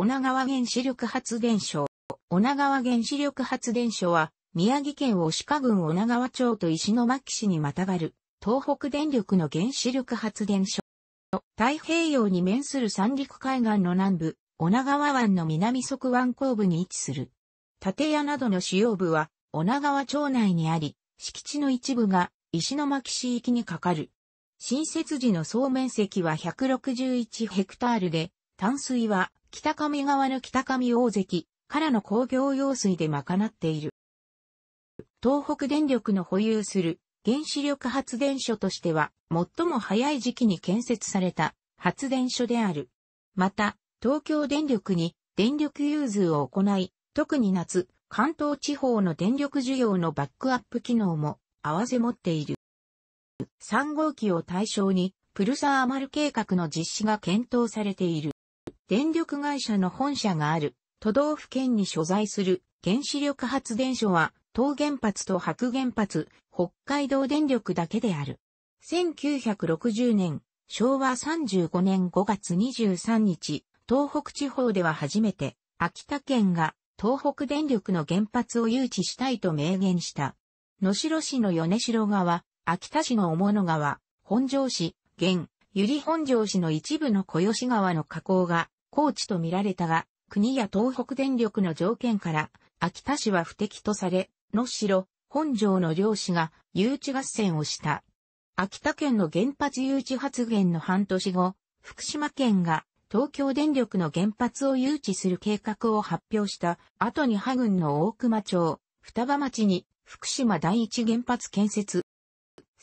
女川原子力発電所。女川原子力発電所は、宮城県押鹿郡女川町と石巻市にまたがる、東北電力の原子力発電所。太平洋に面する三陸海岸の南部、女川湾の南側湾後部に位置する。建屋などの主要部は、女川町内にあり、敷地の一部が石巻市域にかかる。新設時の総面積は161ヘクタールで、淡水は北上川の北上大関からの工業用水で賄っている。東北電力の保有する原子力発電所としては最も早い時期に建設された発電所である。また、東京電力に電力融通を行い、特に夏、関東地方の電力需要のバックアップ機能も併せ持っている。3号機を対象に、プルサーマル計画の実施が検討されている。電力会社の本社がある都道府県に所在する原子力発電所は、東原発と白原発、北海道電力だけである。1960年、昭和35年5月23日、東北地方では初めて、秋田県が東北電力の原発を誘致したいと明言した。野城市の米城川、秋田市の小物川、本庄市、現、由利本庄市の一部の小吉川の河口が高知と見られたが、国や東北電力の条件から、秋田市は不適とされ、野代、本城の漁師が誘致合戦をした。秋田県の原発誘致発言の半年後、福島県が東京電力の原発を誘致する計画を発表した後に派軍の大熊町、双葉町に福島第一原発建設。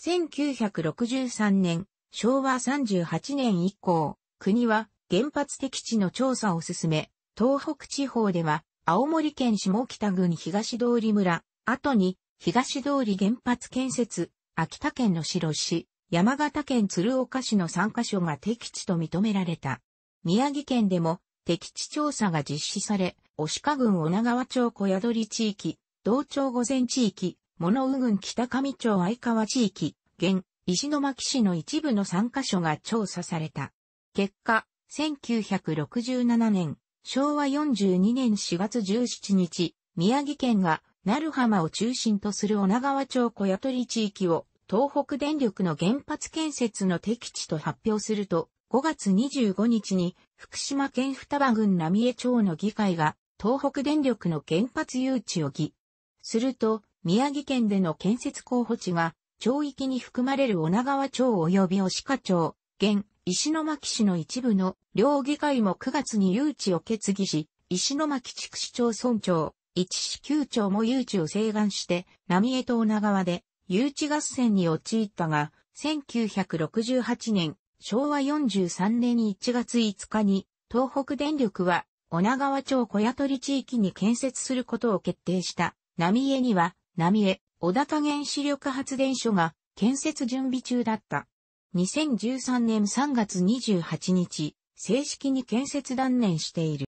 1963年、昭和38年以降、国は原発敵地の調査を進め、東北地方では、青森県下北郡東通村、後に、東通原発建設、秋田県の白市、山形県鶴岡市の3カ所が敵地と認められた。宮城県でも、敵地調査が実施され、押鹿郡女川町小宿り地域、道町御前地域、物生郡北上町相川地域、現、石巻市の一部の3カ所が調査された。結果、1967年、昭和42年4月17日、宮城県が、鳴浜を中心とする女川町小屋取地域を、東北電力の原発建設の適地と発表すると、5月25日に、福島県双葉郡浪江町の議会が、東北電力の原発誘致を議。すると、宮城県での建設候補地が、町域に含まれる女川町及び押鹿町、現、石巻市の一部の両議会も9月に誘致を決議し、石巻地区市町村長、一市九町も誘致を請願して、浪江と女川で誘致合戦に陥ったが、1968年、昭和43年1月5日に、東北電力は、女川町小屋取地域に建設することを決定した。浪江には、浪江、小高原子力発電所が建設準備中だった。2013年3月28日、正式に建設断念している。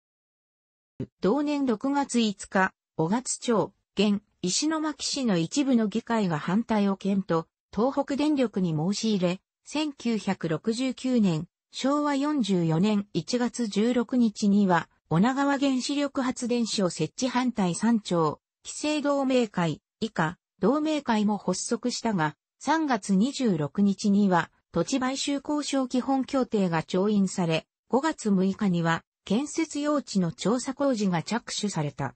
同年6月5日、小月町、現、石巻市の一部の議会が反対を検討、東北電力に申し入れ、1969年、昭和44年1月16日には、女川原子力発電所設置反対3町、規制同盟会、以下、同盟会も発足したが、3月26日には、土地買収交渉基本協定が調印され、5月6日には建設用地の調査工事が着手された。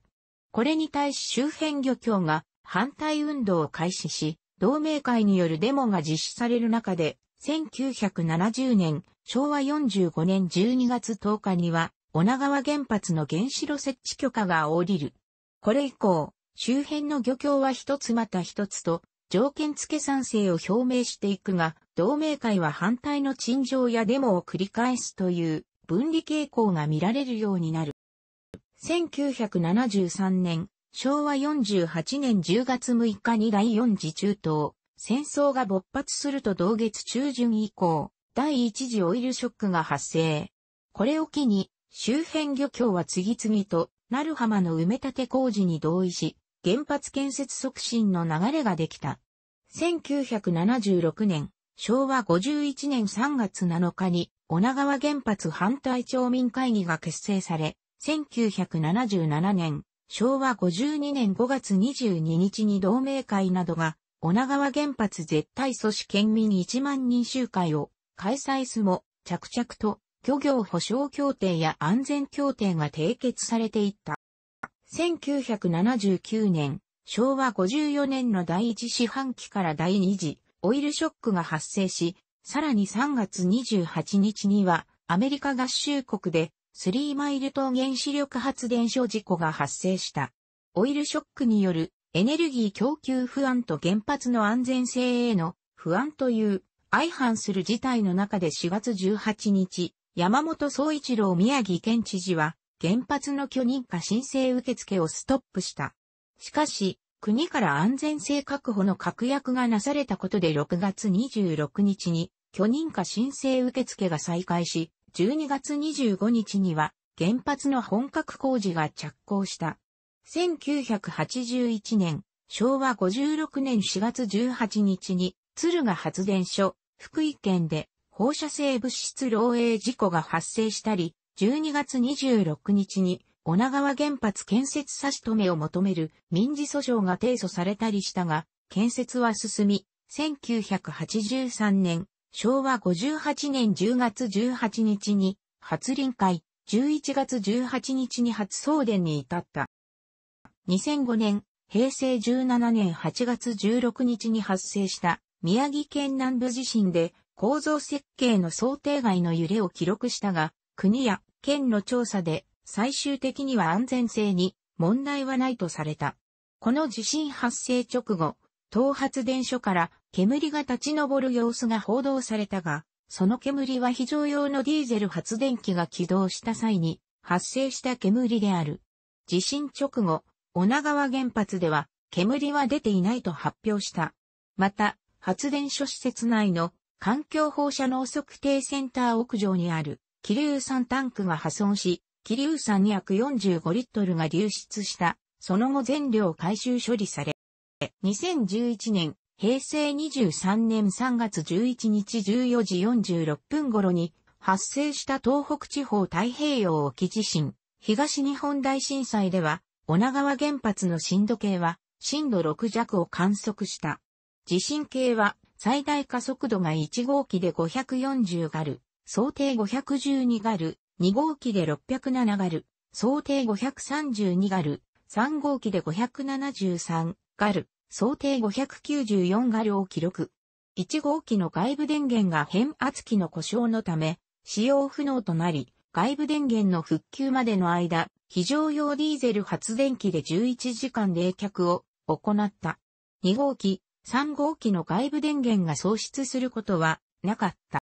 これに対し周辺漁協が反対運動を開始し、同盟会によるデモが実施される中で、1970年、昭和45年12月10日には、女川原発の原子炉設置許可が下りる。これ以降、周辺の漁協は一つまた一つと、条件付け賛成を表明していくが、同盟会は反対の陳情やデモを繰り返すという分離傾向が見られるようになる。1973年、昭和48年10月6日に第四次中東、戦争が勃発すると同月中旬以降、第一次オイルショックが発生。これを機に、周辺漁協は次々と、なる浜の埋め立て工事に同意し、原発建設促進の流れができた。1976年、昭和51年3月7日に女川原発反対町民会議が結成され、1977年、昭和52年5月22日に同盟会などが、女川原発絶対組織県民1万人集会を開催すも、着々と漁業保障協定や安全協定が締結されていった。1979年、昭和54年の第一四半期から第二次オイルショックが発生し、さらに3月28日には、アメリカ合衆国で、スリーマイル島原子力発電所事故が発生した。オイルショックによるエネルギー供給不安と原発の安全性への不安という相反する事態の中で4月18日、山本総一郎宮城県知事は原発の許認可申請受付をストップした。しかし、国から安全性確保の確約がなされたことで6月26日に許認可申請受付が再開し、12月25日には原発の本格工事が着工した。1981年、昭和56年4月18日に敦賀発電所、福井県で放射性物質漏洩事故が発生したり、12月26日に女川原発建設差し止めを求める民事訴訟が提訴されたりしたが、建設は進み、1983年、昭和58年10月18日に、初臨会、11月18日に初送電に至った。2005年、平成17年8月16日に発生した宮城県南部地震で構造設計の想定外の揺れを記録したが、国や県の調査で最終的には安全性に問題はないとされた。この地震発生直後、東発電所から煙が立ち上る様子が報道されたが、その煙は非常用のディーゼル発電機が起動した際に発生した煙である。地震直後、女川原発では煙は出ていないと発表した。また、発電所施設内の環境放射能測定センター屋上にある気流酸タンクが破損し、気流酸245リットルが流出した、その後全量回収処理され、2011年、平成23年3月11日14時46分頃に発生した東北地方太平洋沖地震、東日本大震災では、女川原発の震度計は震度6弱を観測した。地震計は最大加速度が1号機で540ガル、想定512ガル、2号機で607ガル、想定532ガル、3号機で573ガル、想定594ガルを記録。1号機の外部電源が変圧器の故障のため、使用不能となり、外部電源の復旧までの間、非常用ディーゼル発電機で11時間冷却を行った。2号機、3号機の外部電源が喪失することはなかった。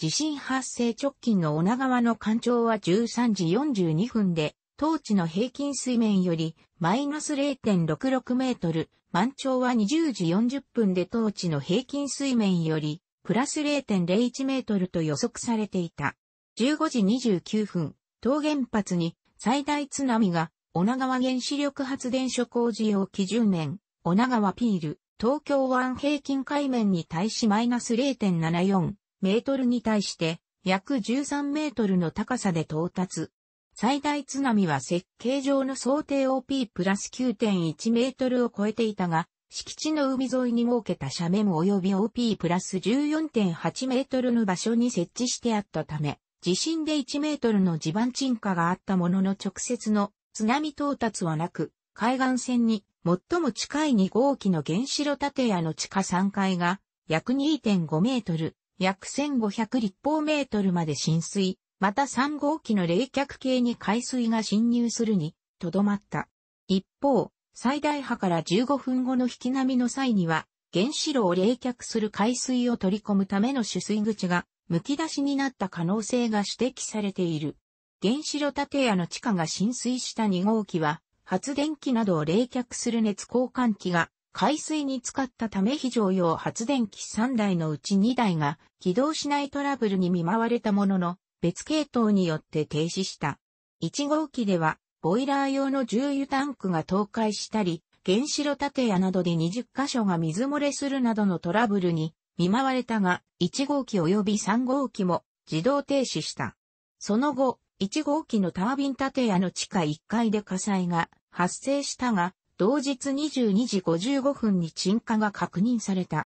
地震発生直近の女川の干潮は13時42分で、当地の平均水面よりマイナス0.66メートル、満潮は20時40分で当地の平均水面よりプラス0.01メートルと予測されていた。15時29分、東原発に最大津波が女川原子力発電所工事用基準面、女川ピール、東京湾平均海面に対しマイナス0.74、メートルに対して約13メートルの高さで到達。最大津波は設計上の想定 OP プラス9.1メートルを超えていたが、敷地の海沿いに設けた斜面及び OP プラス14.8メートルの場所に設置してあったため、地震で1メートルの地盤沈下があったものの直接の津波到達はなく、海岸線に最も近い2号機の原子炉建屋の地下3階が約2.5メートル、約1500立方メートルまで浸水、また3号機の冷却系に海水が侵入するに、とどまった。一方、最大波から15分後の引き波の際には、原子炉を冷却する海水を取り込むための取水口が、剥き出しになった可能性が指摘されている。原子炉建屋の地下が浸水した2号機は、発電機などを冷却する熱交換器が海水に浸かったため非常用発電機3台のうち2台が起動しないトラブルに見舞われたものの、別系統によって停止した。1号機では、ボイラー用の重油タンクが倒壊したり、原子炉建屋などで20箇所が水漏れするなどのトラブルに見舞われたが、1号機及び3号機も自動停止した。その後、1号機のタービン建屋の地下1階で火災が発生したが、同日22時55分に鎮火が確認された。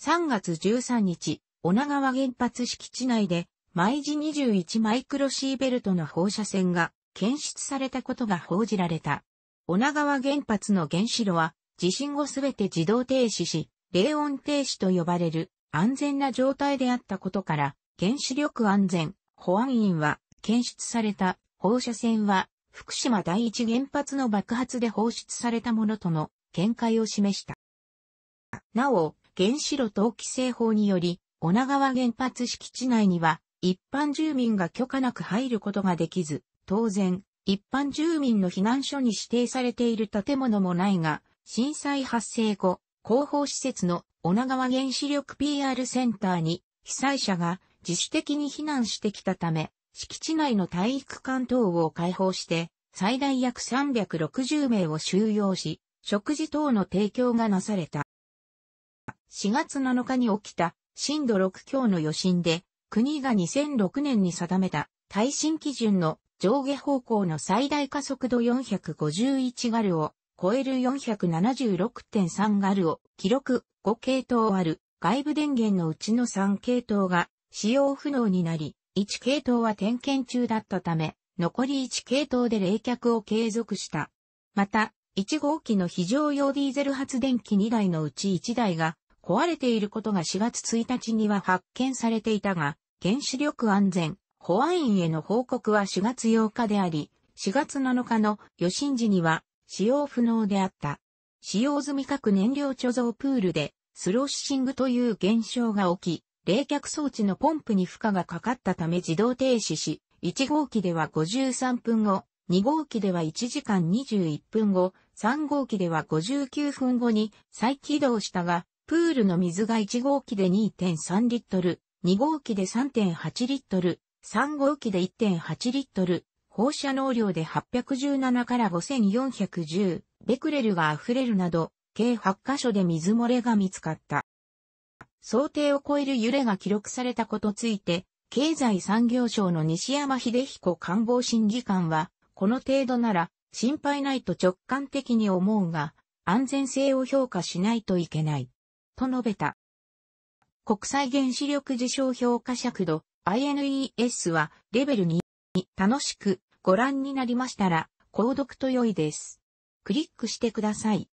3月13日、女川原発敷地内で、毎時21マイクロシーベルトの放射線が検出されたことが報じられた。女川原発の原子炉は、地震後すべて自動停止し、冷温停止と呼ばれる安全な状態であったことから、原子力安全保安院は検出された放射線は福島第一原発の爆発で放出されたものとの見解を示した。なお、原子炉等規制法により、女川原発敷地内には、一般住民が許可なく入ることができず、当然、一般住民の避難所に指定されている建物もないが、震災発生後、広報施設の女川原子力 PR センターに被災者が自主的に避難してきたため、敷地内の体育館等を開放して、最大約360名を収容し、食事等の提供がなされた。4月7日に起きた震度6強の余震で、国が2006年に定めた耐震基準の上下方向の最大加速度451ガルを超える476.3ガルを記録5系統ある外部電源のうちの3系統が使用不能になり、1系統は点検中だったため、残り1系統で冷却を継続した。また、1号機の非常用ディーゼル発電機2台のうち1台が壊れていることが4月1日には発見されていたが、原子力安全、保安院への報告は4月8日であり、4月7日の余震時には使用不能であった。使用済み核燃料貯蔵プールでスローシングという現象が起き、冷却装置のポンプに負荷がかかったため自動停止し、1号機では53分後、2号機では1時間21分後、3号機では59分後に再起動したが、プールの水が1号機で2.3リットル、2号機で3.8リットル、3号機で1.8リットル、放射能量で817から5410ベクレルが溢れるなど、計8カ所で水漏れが見つかった。想定を超える揺れが記録されたことついて、経済産業省の西山秀彦官房審議官は、この程度なら心配ないと直感的に思うが、安全性を評価しないといけない。と述べた。国際原子力事象評価尺度 INES はレベル2。に楽しくご覧になりましたら、購読と良いです。クリックしてください。